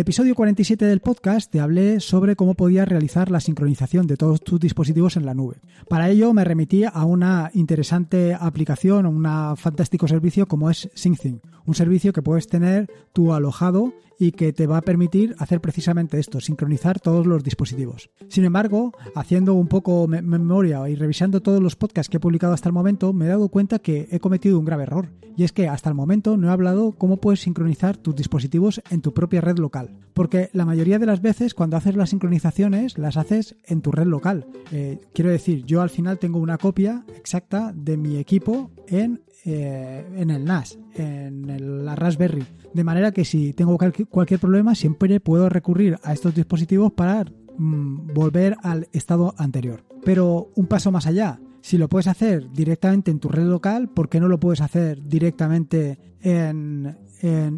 episodio 47 del podcast te hablé sobre cómo podías realizar la sincronización de todos tus dispositivos en la nube. Para ello me remití a una interesante aplicación o un fantástico servicio como es SyncThing, un servicio que puedes tener tú alojado y que te va a permitir hacer precisamente esto, sincronizar todos los dispositivos. Sin embargo, haciendo un poco memoria y revisando todos los podcasts que he publicado hasta el momento, me he dado cuenta que he cometido un grave error, y es que hasta el momento no he hablado cómo puedes sincronizar tus dispositivos en tu propia red local porque la mayoría de las veces cuando haces las sincronizaciones las haces en tu red local. Eh, quiero decir, yo al final tengo una copia exacta de mi equipo en, eh, el NAS, en la Raspberry. De manera que si tengo cualquier problema siempre puedo recurrir a estos dispositivos para mm, volver al estado anterior. Pero un paso más allá, si lo puedes hacer directamente en tu red local, ¿por qué no lo puedes hacer directamente en,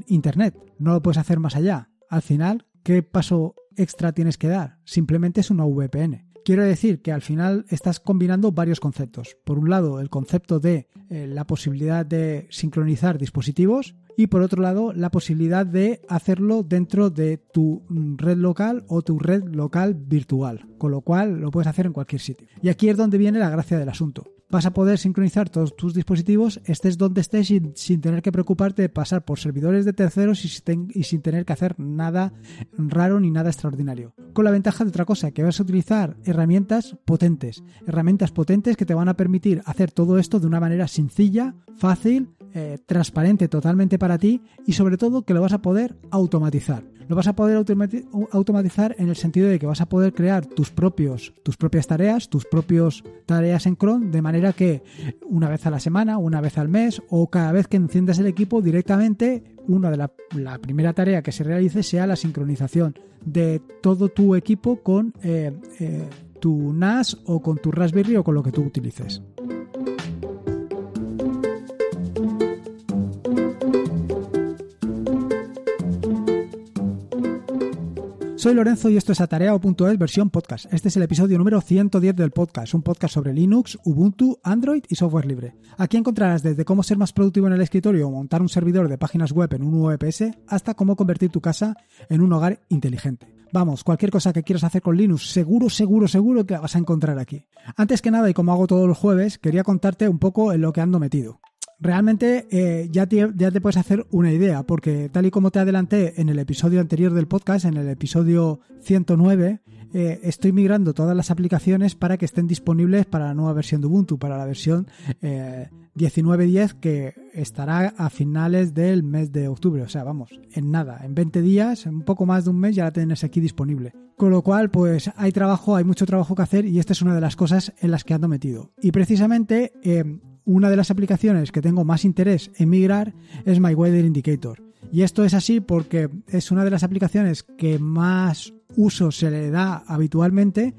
Internet? No lo puedes hacer más allá. Al final, ¿qué paso extra tienes que dar? Simplemente es una VPN. Quiero decir que al final estás combinando varios conceptos. Por un lado, el concepto de eh, la posibilidad de sincronizar dispositivos y por otro lado la posibilidad de hacerlo dentro de tu red local o tu red local virtual, con lo cual lo puedes hacer en cualquier sitio. Y aquí es donde viene la gracia del asunto. Vas a poder sincronizar todos tus dispositivos, estés donde estés, sin, tener que preocuparte de pasar por servidores de terceros y sin tener que hacer nada raro ni nada extraordinario. Con la ventaja de otra cosa, que vas a utilizar herramientas potentes, herramientas potentes que te van a permitir hacer todo esto de una manera sencilla, fácil eh, transparente totalmente para ti y sobre todo que lo vas a poder automatizar. Lo vas a poder automatizar en el sentido de que vas a poder crear tus, propios, tus propias tareas, tus propias tareas en Chrome de manera que una vez a la semana, una vez al mes o cada vez que enciendas el equipo directamente, una de la, primera tarea que se realice sea la sincronización de todo tu equipo con eh, eh, tu NAS o con tu Raspberry o con lo que tú utilices. Soy Lorenzo y esto es atareao.es versión podcast. Este es el episodio número 110 del podcast, un podcast sobre Linux, Ubuntu, Android y software libre. Aquí encontrarás desde cómo ser más productivo en el escritorio o montar un servidor de páginas web en un VPS hasta cómo convertir tu casa en un hogar inteligente. Vamos, cualquier cosa que quieras hacer con Linux, seguro, seguro, seguro que la vas a encontrar aquí. Antes que nada, y como hago todos los jueves, quería contarte un poco en lo que ando metido realmente eh, ya, te, puedes hacer una idea, porque tal y como te adelanté en el episodio anterior del podcast, en el episodio 109, eh, estoy migrando todas las aplicaciones para que estén disponibles para la nueva versión de Ubuntu, para la versión 19.10 eh, que estará a finales del mes de octubre. O sea, vamos, en nada, en 20 días, un poco más de un mes ya la tienes aquí disponible. Con lo cual, pues hay trabajo, hay mucho trabajo que hacer y esta es una de las cosas en las que ando metido. Y precisamente una de las aplicaciones que tengo más interés en migrar es My Weather Indicator. Y esto es así porque es una de las aplicaciones que más uso se le da habitualmente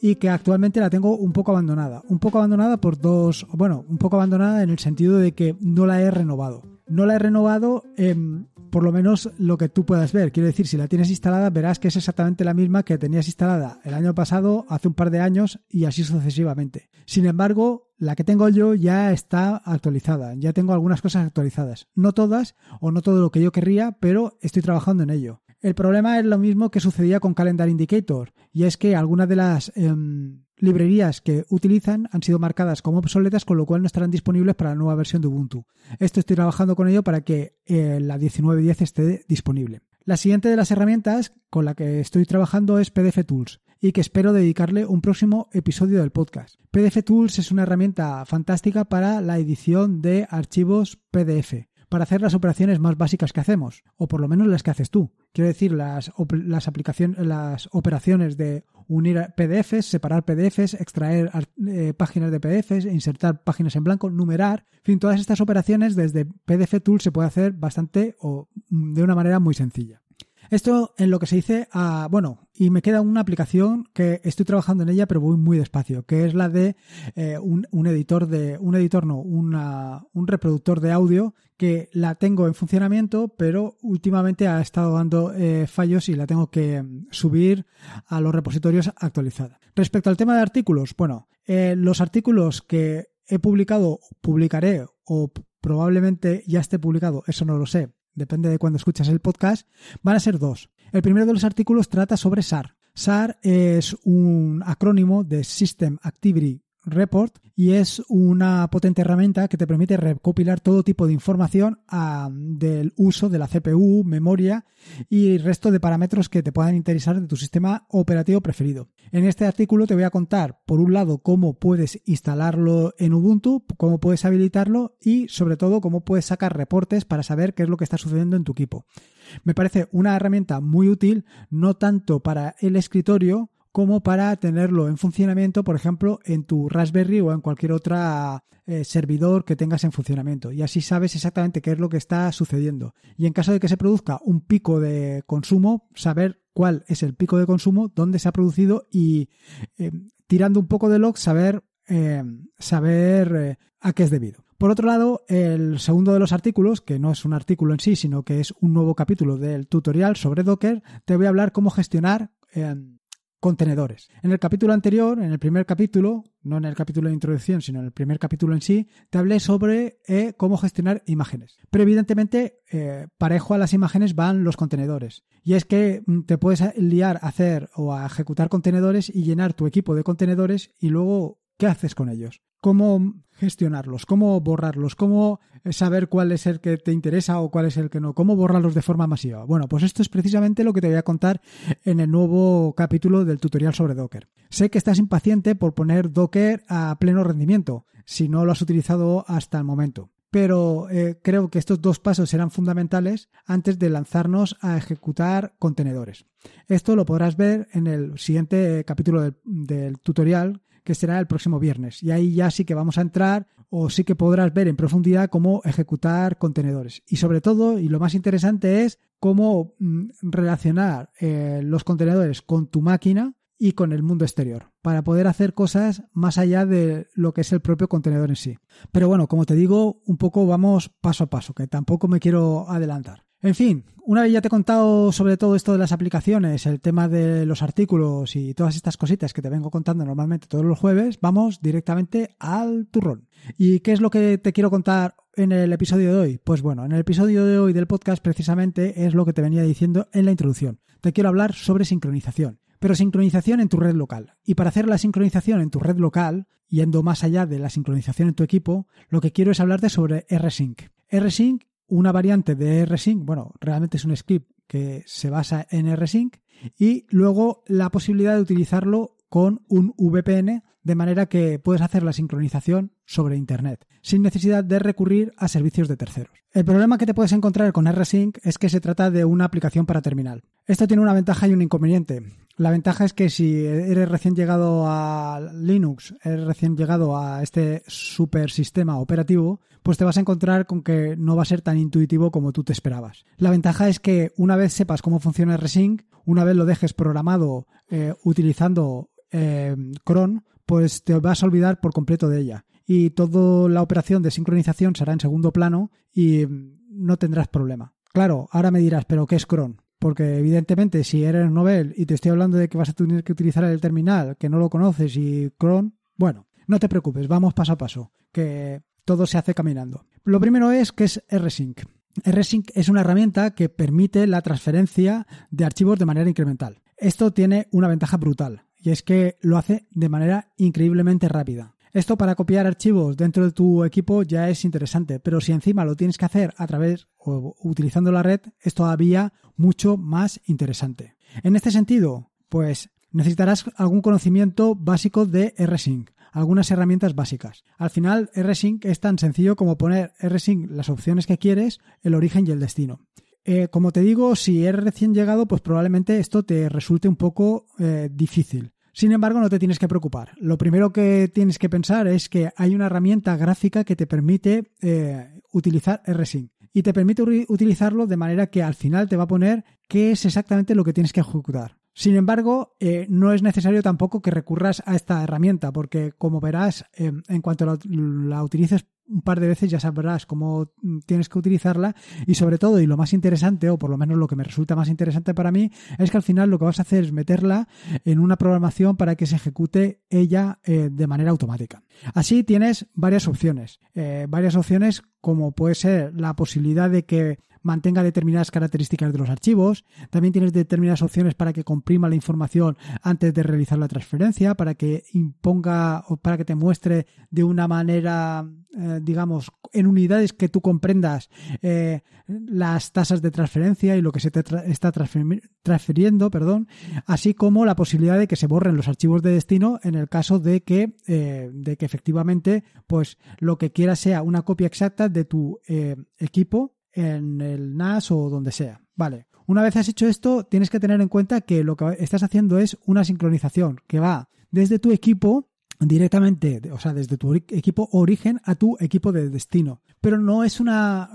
y que actualmente la tengo un poco abandonada. Un poco abandonada por dos, bueno, un poco abandonada en el sentido de que no la he renovado. No la he renovado en... Em, por lo menos lo que tú puedas ver. Quiero decir, si la tienes instalada, verás que es exactamente la misma que tenías instalada el año pasado, hace un par de años y así sucesivamente. Sin embargo, la que tengo yo ya está actualizada. Ya tengo algunas cosas actualizadas. No todas o no todo lo que yo querría, pero estoy trabajando en ello. El problema es lo mismo que sucedía con Calendar Indicator, y es que algunas de las em, librerías que utilizan han sido marcadas como obsoletas, con lo cual no estarán disponibles para la nueva versión de Ubuntu. Esto estoy trabajando con ello para que eh, la 19.10 esté disponible. La siguiente de las herramientas con la que estoy trabajando es PDF Tools y que espero dedicarle un próximo episodio del podcast. PDF Tools es una herramienta fantástica para la edición de archivos PDF para hacer las operaciones más básicas que hacemos, o por lo menos las que haces tú. Quiero decir, las, las, aplicaciones, las operaciones de unir PDFs, separar PDFs, extraer eh, páginas de PDFs, insertar páginas en blanco, numerar, en fin, todas estas operaciones desde PDF Tool se puede hacer bastante o mm, de una manera muy sencilla. Esto en lo que se dice bueno, y me queda una aplicación que estoy trabajando en ella, pero voy muy despacio, que es la de eh, un, editor de, un editor no, una, un reproductor de audio que la tengo en funcionamiento, pero últimamente ha estado dando eh, fallos y la tengo que mm, subir a los repositorios actualizada. Respecto al tema de artículos, bueno, eh, los artículos que he publicado, publicaré o probablemente ya esté publicado, eso no lo sé, depende de cuando escuchas el podcast, van a ser dos. El primero de los artículos trata sobre SAR. SAR es un acrónimo de System Activity Report y es una potente herramienta que te permite recopilar todo tipo de información ah, del uso de la CPU, memoria y resto de parámetros que te puedan interesar de tu sistema operativo preferido. En este artículo te voy a contar, por un lado, cómo puedes instalarlo en Ubuntu, cómo puedes habilitarlo y, sobre todo, cómo puedes sacar reportes para saber qué es lo que está sucediendo en tu equipo. Me parece una herramienta muy útil, no tanto para el escritorio, como para tenerlo en funcionamiento, por ejemplo, en tu Raspberry o en cualquier otro eh, servidor que tengas en funcionamiento. Y así sabes exactamente qué es lo que está sucediendo. Y en caso de que se produzca un pico de consumo, saber cuál es el pico de consumo, dónde se ha producido y eh, tirando un poco de log, saber, eh, saber a qué es debido. Por otro lado, el segundo de los artículos, que no es un artículo en sí, sino que es un nuevo capítulo del tutorial sobre Docker, te voy a hablar cómo gestionar contenedores. En el capítulo anterior, en el primer capítulo, no en el capítulo de introducción, sino en el primer capítulo en sí, te hablé sobre eh, cómo gestionar imágenes. Pero evidentemente, eh, parejo a las imágenes van los contenedores. Y es que mm, te puedes liar a hacer o a ejecutar contenedores y llenar tu equipo de contenedores y luego, ¿qué haces con ellos? ¿Cómo gestionarlos, cómo borrarlos, cómo saber cuál es el que te interesa o cuál es el que no, cómo borrarlos de forma masiva. Bueno, pues esto es precisamente lo que te voy a contar en el nuevo capítulo del tutorial sobre Docker. Sé que estás impaciente por poner Docker a pleno rendimiento, si no lo has utilizado hasta el momento. Pero eh, creo que estos dos pasos serán fundamentales antes de lanzarnos a ejecutar contenedores. Esto lo podrás ver en el siguiente capítulo del tutorial que será el próximo viernes. Y ahí ya sí que vamos a entrar o sí que podrás ver en profundidad cómo ejecutar contenedores. Y sobre todo, y lo más interesante es cómo mm, relacionar eh, los contenedores con tu máquina y con el mundo exterior, para poder hacer cosas más allá de lo que es el propio contenedor en sí. Pero bueno, como te digo, un poco vamos paso a paso, que tampoco me quiero adelantar. En fin, una vez ya te he contado sobre todo esto de las aplicaciones, el tema de los artículos y todas estas cositas que te vengo contando normalmente todos los jueves, vamos directamente al turrón. ¿Y qué es lo que te quiero contar en el episodio de hoy? Pues bueno, en el episodio de hoy del podcast precisamente es lo que te venía diciendo en la introducción. Te quiero hablar sobre sincronización pero sincronización en tu red local. Y para hacer la sincronización en tu red local, yendo más allá de la sincronización en tu equipo, lo que quiero es hablarte sobre RSync. RSync una variante de rsync, bueno, realmente es un script que se basa en rsync, y luego la posibilidad de utilizarlo con un VPN, de manera que puedes hacer la sincronización sobre Internet, sin necesidad de recurrir a servicios de terceros. El problema que te puedes encontrar con rsync es que se trata de una aplicación para terminal. Esto tiene una ventaja y un inconveniente. La ventaja es que si eres recién llegado a Linux, eres recién llegado a este super sistema operativo, pues te vas a encontrar con que no va a ser tan intuitivo como tú te esperabas. La ventaja es que una vez sepas cómo funciona Resync, una vez lo dejes programado eh, utilizando eh, cron, pues te vas a olvidar por completo de ella. Y toda la operación de sincronización será en segundo plano y mm, no tendrás problema. Claro, ahora me dirás, pero ¿qué es cron? Porque evidentemente si eres Nobel y te estoy hablando de que vas a tener que utilizar el terminal, que no lo conoces y Chrome, bueno, no te preocupes, vamos paso a paso, que todo se hace caminando. Lo primero es que es RSync. RSync es una herramienta que permite la transferencia de archivos de manera incremental. Esto tiene una ventaja brutal y es que lo hace de manera increíblemente rápida. Esto para copiar archivos dentro de tu equipo ya es interesante, pero si encima lo tienes que hacer a través o utilizando la red, es todavía mucho más interesante. En este sentido, pues necesitarás algún conocimiento básico de rsync algunas herramientas básicas. Al final, rsync es tan sencillo como poner rsync las opciones que quieres, el origen y el destino. Eh, como te digo, si eres recién llegado, pues probablemente esto te resulte un poco eh, difícil. Sin embargo, no te tienes que preocupar. Lo primero que tienes que pensar es que hay una herramienta gráfica que te permite eh, utilizar rsync y te permite utilizarlo de manera que al final te va a poner qué es exactamente lo que tienes que ejecutar. Sin embargo, eh, no es necesario tampoco que recurras a esta herramienta, porque como verás, eh, en cuanto la, utilices un par de veces ya sabrás cómo mm, tienes que utilizarla y sobre todo, y lo más interesante, o por lo menos lo que me resulta más interesante para mí, es que al final lo que vas a hacer es meterla en una programación para que se ejecute ella eh, de manera automática. Así tienes varias opciones, varias opciones como puede ser la posibilidad de que mantenga determinadas características de los archivos. También tienes determinadas opciones para que comprima la información antes de realizar la transferencia, para que imponga o para que te muestre de una manera, eh, digamos, en unidades que tú comprendas eh, las tasas de transferencia y lo que se te está transfiriendo, perdón, así como la posibilidad de que se borren los archivos de destino en el caso de que, eh, de que efectivamente, pues lo que quieras sea una copia exacta de tu equipo en el NAS o donde sea. Vale. Una vez has hecho esto, tienes que tener en cuenta que lo que estás haciendo es una sincronización que va desde tu equipo directamente, o sea, desde tu equipo origen a tu equipo de destino. Pero no es una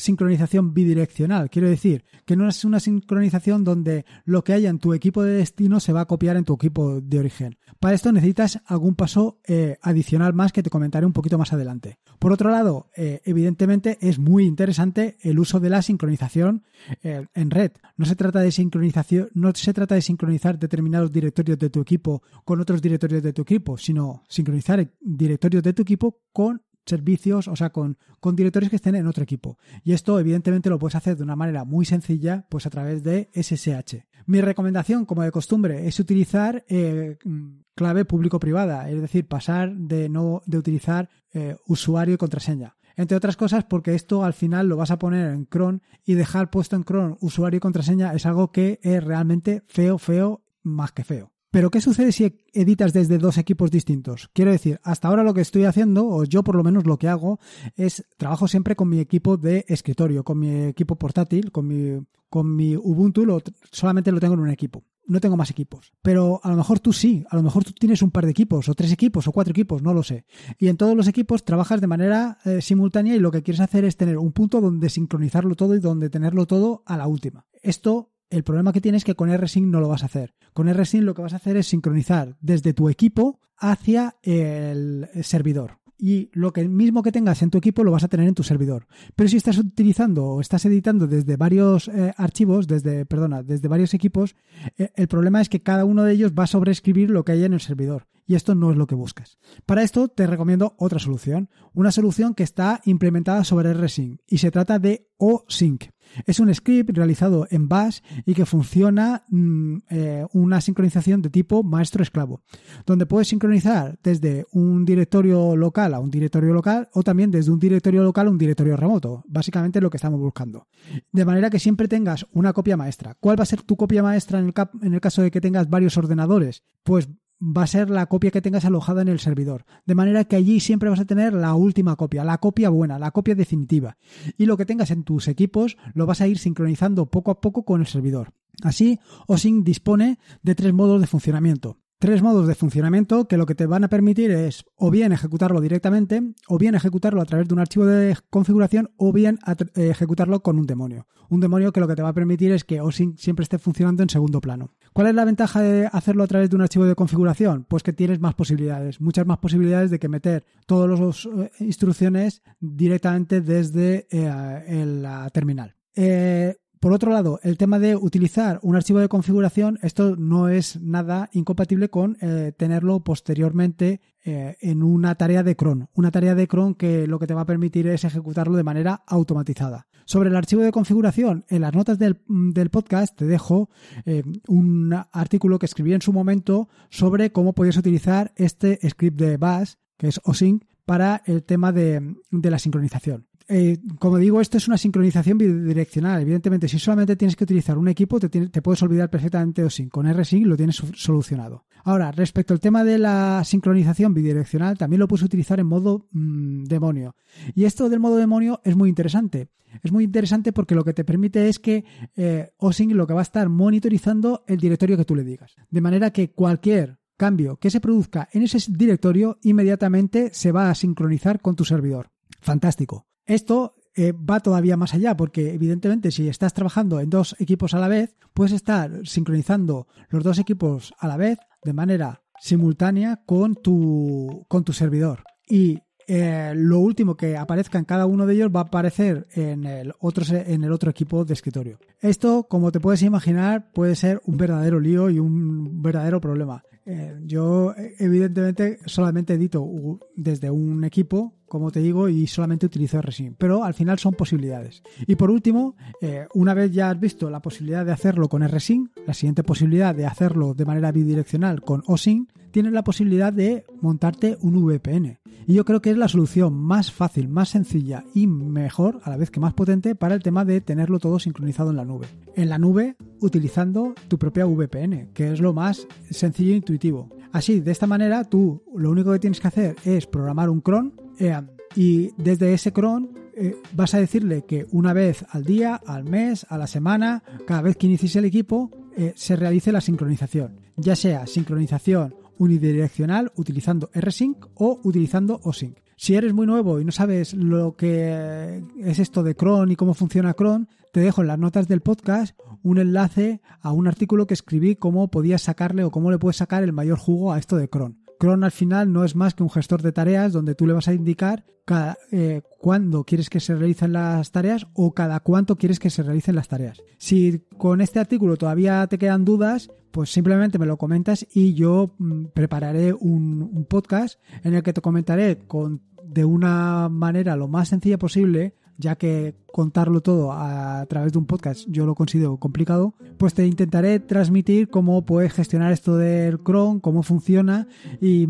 sincronización bidireccional. Quiero decir, que no es una sincronización donde lo que haya en tu equipo de destino se va a copiar en tu equipo de origen. Para esto necesitas algún paso eh, adicional más que te comentaré un poquito más adelante. Por otro lado, eh, evidentemente es muy interesante el uso de la sincronización eh, en red. No se trata de sincronización, no se trata de sincronizar determinados directorios de tu equipo con otros directorios de tu equipo, sino sincronizar directorios de tu equipo con servicios, o sea, con, con directores que estén en otro equipo. Y esto, evidentemente, lo puedes hacer de una manera muy sencilla, pues a través de SSH. Mi recomendación, como de costumbre, es utilizar eh, clave público-privada, es decir, pasar de no de utilizar eh, usuario y contraseña. Entre otras cosas, porque esto al final lo vas a poner en cron y dejar puesto en cron usuario y contraseña es algo que es realmente feo, feo, más que feo. Pero ¿qué sucede si editas desde dos equipos distintos? Quiero decir, hasta ahora lo que estoy haciendo, o yo por lo menos lo que hago, es trabajo siempre con mi equipo de escritorio, con mi equipo portátil, con mi, con mi Ubuntu, solamente lo tengo en un equipo. No tengo más equipos. Pero a lo mejor tú sí, a lo mejor tú tienes un par de equipos, o tres equipos, o cuatro equipos, no lo sé. Y en todos los equipos trabajas de manera eh, simultánea y lo que quieres hacer es tener un punto donde sincronizarlo todo y donde tenerlo todo a la última. Esto el problema que tienes es que con rsync no lo vas a hacer. Con rsync lo que vas a hacer es sincronizar desde tu equipo hacia el servidor. Y lo que mismo que tengas en tu equipo lo vas a tener en tu servidor. Pero si estás utilizando o estás editando desde varios eh, archivos, desde, perdona, desde varios equipos, eh, el problema es que cada uno de ellos va a sobreescribir lo que hay en el servidor y esto no es lo que buscas. Para esto te recomiendo otra solución, una solución que está implementada sobre rsync y se trata de osync. Es un script realizado en Bash y que funciona mm, eh, una sincronización de tipo maestro-esclavo, donde puedes sincronizar desde un directorio local a un directorio local o también desde un directorio local a un directorio remoto. Básicamente lo que estamos buscando. De manera que siempre tengas una copia maestra. ¿Cuál va a ser tu copia maestra en el, en el caso de que tengas varios ordenadores? Pues va a ser la copia que tengas alojada en el servidor. De manera que allí siempre vas a tener la última copia, la copia buena, la copia definitiva. Y lo que tengas en tus equipos lo vas a ir sincronizando poco a poco con el servidor. Así, OSINC dispone de tres modos de funcionamiento. Tres modos de funcionamiento que lo que te van a permitir es o bien ejecutarlo directamente, o bien ejecutarlo a través de un archivo de configuración, o bien eh, ejecutarlo con un demonio. Un demonio que lo que te va a permitir es que OSINC siempre esté funcionando en segundo plano. ¿Cuál es la ventaja de hacerlo a través de un archivo de configuración? Pues que tienes más posibilidades, muchas más posibilidades de que meter todas las eh, instrucciones directamente desde eh, la terminal. Eh, por otro lado, el tema de utilizar un archivo de configuración, esto no es nada incompatible con eh, tenerlo posteriormente eh, en una tarea de cron. Una tarea de cron que lo que te va a permitir es ejecutarlo de manera automatizada. Sobre el archivo de configuración, en las notas del, mm, podcast te dejo eh, un artículo que escribí en su momento sobre cómo podías utilizar este script de Bash, que es OSync, para el tema de la sincronización. Eh, como digo, esto es una sincronización bidireccional. Evidentemente, si solamente tienes que utilizar un equipo, te, puedes olvidar perfectamente de OSync. Con rsync lo tienes solucionado. Ahora, respecto al tema de la sincronización bidireccional, también lo puedes utilizar en modo mm, demonio. Y esto del modo demonio es muy interesante. Es muy interesante porque lo que te permite es que eh, lo que va a estar monitorizando el directorio que tú le digas. De manera que cualquier cambio que se produzca en ese directorio inmediatamente se va a sincronizar con tu servidor. Fantástico. Esto eh, va todavía más allá, porque evidentemente si estás trabajando en dos equipos a la vez, puedes estar sincronizando los dos equipos a la vez de manera simultánea con tu, servidor. Y eh, lo último que aparezca en cada uno de ellos va a aparecer en el, otro, en el otro equipo de escritorio. Esto, como te puedes imaginar, puede ser un verdadero lío y un verdadero problema. Eh, yo, eh, evidentemente, solamente edito desde un equipo, como te digo, y solamente utilizo Resin. Pero al final son posibilidades. Y por último, eh, una vez ya has visto la posibilidad de hacerlo con Resin, la siguiente posibilidad de hacerlo de manera bidireccional con OSIN, tienes la posibilidad de montarte un VPN. Y yo creo que es la solución más fácil, más sencilla y mejor, a la vez que más potente, para el tema de tenerlo todo sincronizado en la nube. En la nube, utilizando tu propia VPN, que es lo más sencillo e intuitivo. Así, de esta manera, tú lo único que tienes que hacer es programar un cron eh, y desde ese cron eh, vas a decirle que una vez al día, al mes, a la semana, cada vez que inicies el equipo, eh, se realice la sincronización. Ya sea sincronización unidireccional utilizando rsync o utilizando osync. Si eres muy nuevo y no sabes lo que es esto de cron y cómo funciona cron, te dejo en las notas del podcast un enlace a un artículo que escribí cómo podías sacarle o cómo le puedes sacar el mayor jugo a esto de cron. Cron al final no es más que un gestor de tareas donde tú le vas a indicar cada, eh, cuándo quieres que se realicen las tareas o cada cuánto quieres que se realicen las tareas. Si con este artículo todavía te quedan dudas, pues simplemente me lo comentas y yo mm, prepararé un, podcast en el que te comentaré de una manera lo más sencilla posible ya que contarlo todo a través de un podcast yo lo considero complicado, pues te intentaré transmitir cómo puedes gestionar esto del cron, cómo funciona y,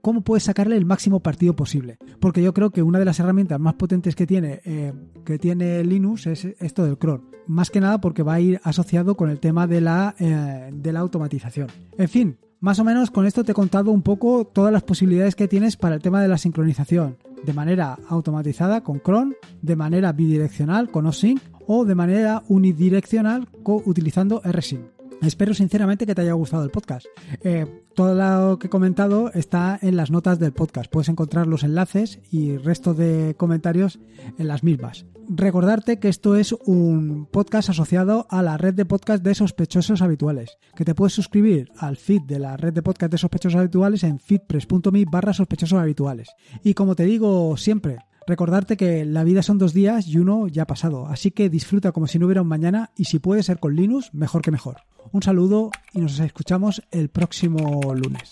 cómo puedes sacarle el máximo partido posible. Porque yo creo que una de las herramientas más potentes que tiene, eh, que tiene Linux es esto del cron. Más que nada porque va a ir asociado con el tema de la, eh, de la automatización. En fin, más o menos con esto te he contado un poco todas las posibilidades que tienes para el tema de la sincronización de manera automatizada con cron, de manera bidireccional con osync o de manera unidireccional utilizando rsync. Espero sinceramente que te haya gustado el podcast. Eh, todo lo que he comentado está en las notas del podcast. Puedes encontrar los enlaces y resto de comentarios en las mismas. Recordarte que esto es un podcast asociado a la red de podcast de sospechosos habituales, que te puedes suscribir al feed de la red de podcast de sospechosos habituales en feedpress.me barra sospechosos habituales. Y como te digo siempre, Recordarte que la vida son dos días y uno ya ha pasado, así que disfruta como si no hubiera un mañana y si puede ser con Linux, mejor que mejor. Un saludo y nos escuchamos el próximo lunes.